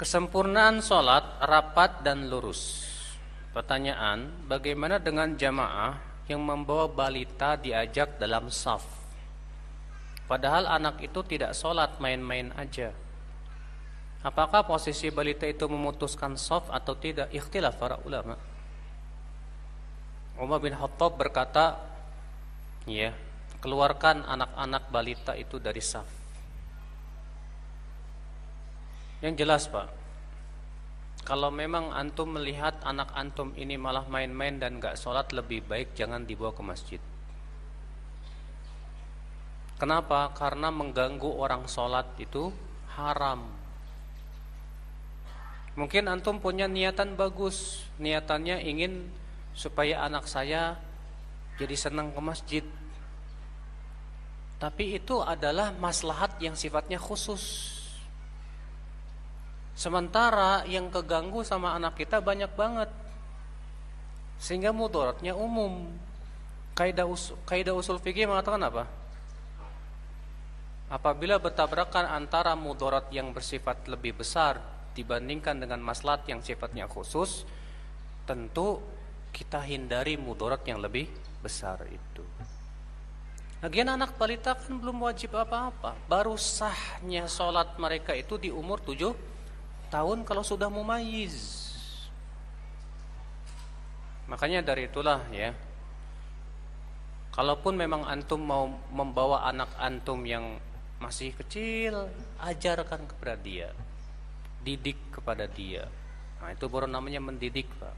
Kesempurnaan sholat rapat dan lurus. Pertanyaan, bagaimana dengan jamaah yang membawa balita diajak dalam saf? Padahal anak itu tidak sholat main-main aja. Apakah posisi balita itu memutuskan saf atau tidak? Ikhtilaf para ulama. Umar bin Khattab berkata, ya, keluarkan anak-anak balita itu dari saf yang jelas Pak Kalau memang antum melihat anak antum ini malah main-main dan gak sholat Lebih baik jangan dibawa ke masjid Kenapa? Karena mengganggu orang sholat itu haram Mungkin antum punya niatan bagus Niatannya ingin supaya anak saya jadi senang ke masjid Tapi itu adalah maslahat yang sifatnya khusus Sementara yang keganggu sama anak kita banyak banget. Sehingga mudaratnya umum. Kaidah usul, kaidah usul fikih mengatakan apa? Apabila bertabrakan antara mudarat yang bersifat lebih besar dibandingkan dengan maslahat yang sifatnya khusus, tentu kita hindari mudarat yang lebih besar itu. Lagian anak balita kan belum wajib apa-apa. Baru sahnya sholat mereka itu di umur 7 tahun kalau sudah mumayiz. Makanya dari itulah ya. Kalaupun memang antum mau membawa anak antum yang masih kecil, ajarkan kepada dia. Didik kepada dia. Nah, itu baru namanya mendidik, Pak.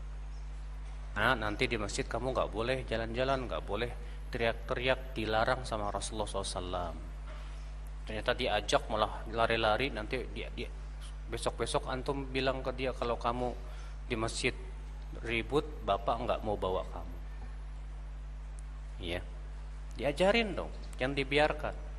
Nah, nanti di masjid kamu nggak boleh jalan-jalan, nggak boleh teriak-teriak, dilarang sama Rasulullah SAW. Ternyata diajak malah lari-lari, nanti dia, dia besok-besok antum bilang ke dia kalau kamu di masjid ribut bapak nggak mau bawa kamu ya diajarin dong jangan dibiarkan